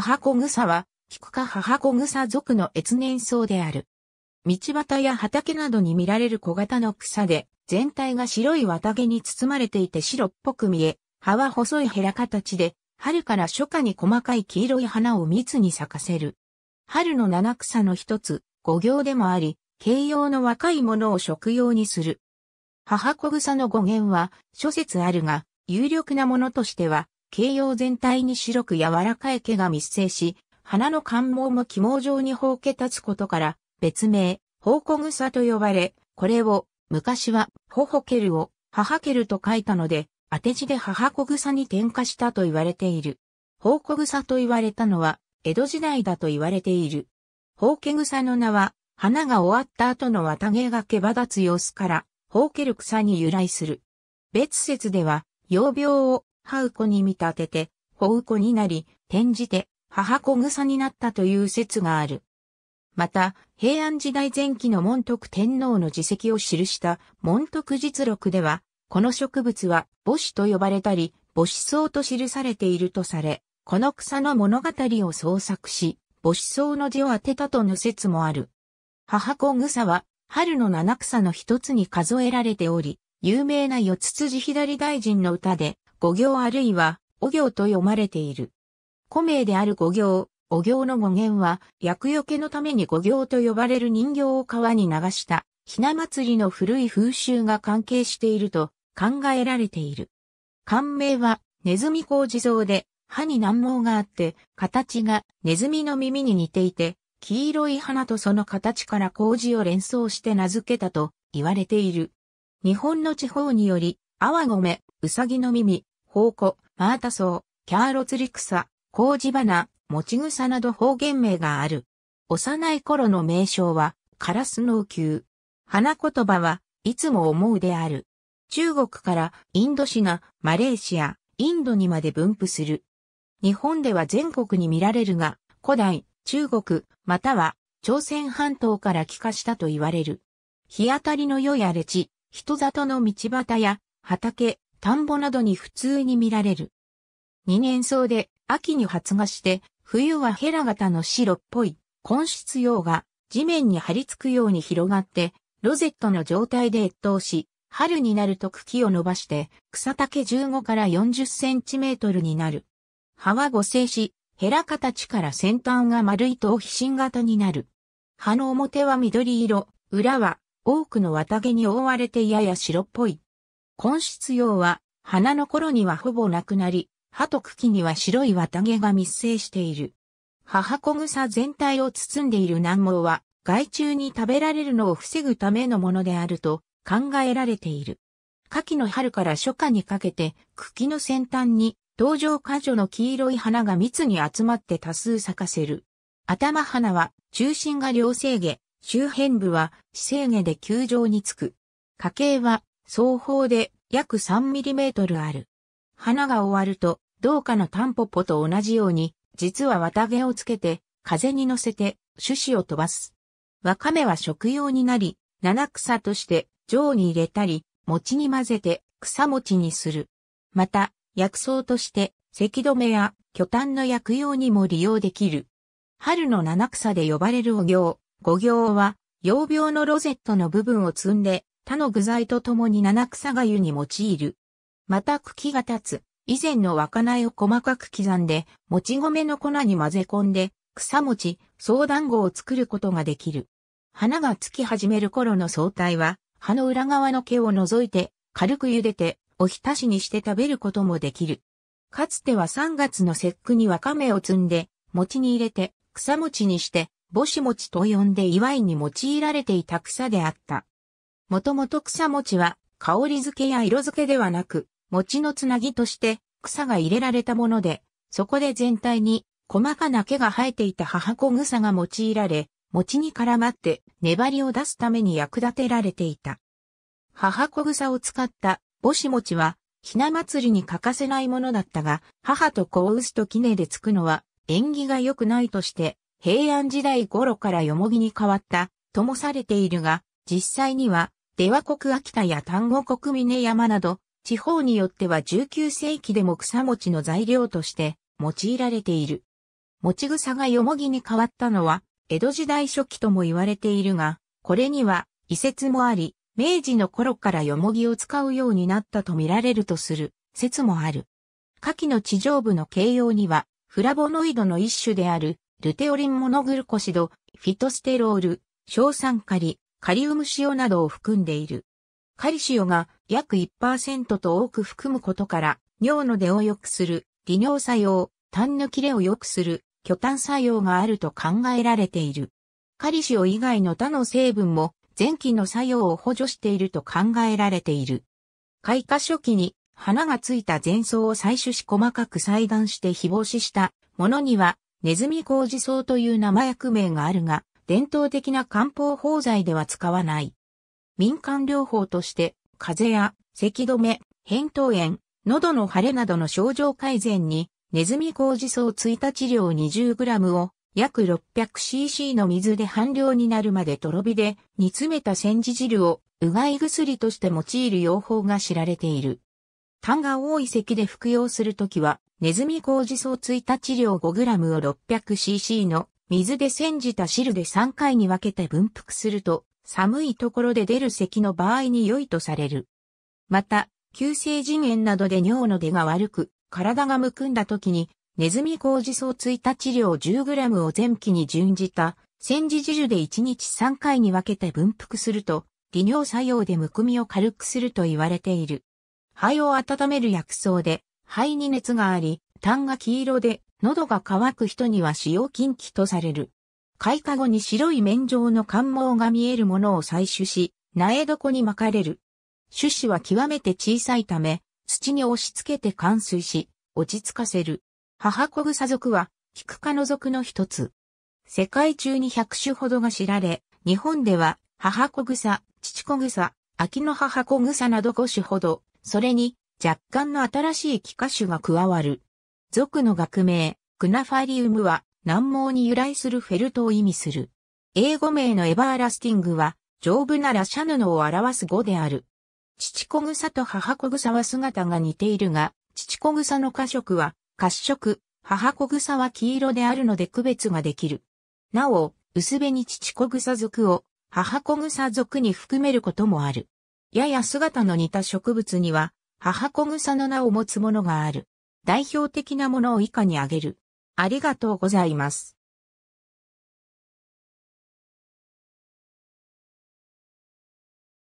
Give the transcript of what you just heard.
母子草は、菊ク科母子草属の越年草である。道端や畑などに見られる小型の草で、全体が白い綿毛に包まれていて白っぽく見え、葉は細いヘラ形で、春から初夏に細かい黄色い花を密に咲かせる。春の七草の一つ、五行でもあり、形容の若いものを食用にする。母子草の語源は諸説あるが、有力なものとしては、形容全体に白く柔らかい毛が密生し、花の冠毛も起毛状に放け立つことから、別名、ほう草と呼ばれ、これを、昔は、ほほけるを、母けると書いたので、当て字で母子草に転化したと言われている。ほう草と言われたのは、江戸時代だと言われている。ほケけ草の名は、花が終わった後の綿毛が毛羽立つ様子から、ほうける草に由来する。別説では、幼病を母子に見立てて、法子になり、転じて母子草になったという説がある。また、平安時代前期の門徳天皇の自責を記した門徳実録では、この植物は母子と呼ばれたり、母子草と記されているとされ、この草の物語を創作し、母子草の字を当てたとの説もある。母子草は、春の七草の一つに数えられており、有名な四つ辻左大臣の歌で、五行あるいは、お行と読まれている。古名である五行、お行の語源は、厄除けのために五行と呼ばれる人形を川に流した、ひな祭りの古い風習が関係していると考えられている。漢名は、ネズミ工地蔵で、歯に難毛があって、形がネズミの耳に似ていて、黄色い花とその形から工事を連想して名付けたと言われている。日本の地方により、アワゴメ、ウサギの耳、宝庫、マータソウ、キャーロツリクサ、コウジバナ、持ち草など方言名がある。幼い頃の名称は、カラスの丘。花言葉はいつも思うである。中国からインドシナ、マレーシア、インドにまで分布する。日本では全国に見られるが、古代、中国、または朝鮮半島から帰化したと言われる。日当たりの良い荒れ地、人里の道端や畑、田んぼなどに普通に見られる。二年草で秋に発芽して、冬はヘラ型の白っぽい根室葉が地面に張り付くように広がって、ロゼットの状態で越冬し、春になると茎を伸ばして、草丈15から40センチメートルになる。葉は五星し、ヘラ形から先端が丸いと皮心型になる。葉の表は緑色、裏は多くの綿毛に覆われてやや白っぽい根室葉は、花の頃にはほぼなくなり、葉と茎には白い綿毛が密生している。母子草全体を包んでいる難毛は、害虫に食べられるのを防ぐためのものであると考えられている。夏季の春から初夏にかけて、茎の先端に、登場果樹の黄色い花が密に集まって多数咲かせる。頭花は、中心が両生下、周辺部は、子生下で球状につく。花茎は、双方で約 3mm ある。花が終わると、同花のタンポポと同じように、実は綿毛をつけて、風に乗せて、種子を飛ばす。わかめは食用になり、七草として上に入れたり、餅に混ぜて草餅にする。また、薬草として、咳止めや巨炭の薬用にも利用できる。春の七草で呼ばれるお行、五行は、養病のロゼットの部分を摘んで、他の具材とともに七草粥に用いる。また茎が立つ、以前のわかを細かく刻んで、もち米の粉に混ぜ込んで、草餅、草団子を作ることができる。花がつき始める頃の草体は、葉の裏側の毛を除いて、軽く茹でて、おひたしにして食べることもできる。かつては3月の節句にわかめを摘んで、餅に入れて、草餅にして、ぼし餅と呼んで祝いに用いられていた草であった。もともと草餅は香り付けや色付けではなく、餅のつなぎとして草が入れられたもので、そこで全体に細かな毛が生えていた母子草が用いられ、餅に絡まって粘りを出すために役立てられていた。母子草を使った母子餅は、ひな祭りに欠かせないものだったが、母と子を打つときねでつくのは縁起が良くないとして、平安時代頃からよもぎに変わったともされているが、実際には出羽国秋田や丹後国峰山など、地方によっては19世紀でも草餅の材料として用いられている。餅草がよもぎに変わったのは、江戸時代初期とも言われているが、これには、遺説もあり、明治の頃からよもぎを使うようになったと見られるとする説もある。下記の地上部の形容には、フラボノイドの一種である、ルテオリンモノグルコシド、フィトステロール、硝酸カリ、カリウム塩などを含んでいる。カリ塩が約1%と多く含むことから、尿の出を良くする、利尿作用、痰の切れを良くする、巨炭作用があると考えられている。カリ塩以外の他の成分も前期の作用を補助していると考えられている。開花初期に花がついた前奏を採取し細かく裁断して非防止したものにはネズミ工事草という生薬名があるが、伝統的な漢方法剤では使わない。民間療法として、風邪や咳止め、扁桃炎、喉の腫れなどの症状改善に、ネズミ麹草1治療 20g を約 600cc の水で半量になるまでとろ火で煮詰めた煎じ汁をうがい薬として用いる用法が知られている。痰が多い咳で服用するときは、ネズミ麹草1治療 5g を 600cc の水で煎じた汁で3回に分けて分布すると、寒いところで出る咳の場合に良いとされる。また、急性腎炎などで尿の出が悪く、体がむくんだ時に、ネズミ麹草た治療 10g を前期に準じた、煎じ汁で1日3回に分けて分布すると、利尿作用でむくみを軽くすると言われている。肺を温める薬草で、肺に熱があり、痰が黄色で喉が渇く人には使用禁忌とされる。開花後に白い面状の感毛が見えるものを採取し、苗床に巻かれる。種子は極めて小さいため、土に押し付けて冠水し、落ち着かせる。母子草属は、菊科の属の一つ。世界中に100種ほどが知られ、日本では、母子草、父子草、秋の母子草など5種ほど、それに、若干の新しい菊花種が加わる。族の学名、クナファリウムは難毛に由来するフェルトを意味する。英語名のエバーラスティングは、丈夫ならシャヌノを表す語である。父子草と母子草は姿が似ているが、父子草の褐色は褐色、母子草は黄色であるので区別ができる。なお、薄紅父子草族を母子草族に含めることもある。やや姿の似た植物には、母子草の名を持つものがある。代表的なものを以下に挙げる。ありがとうございます。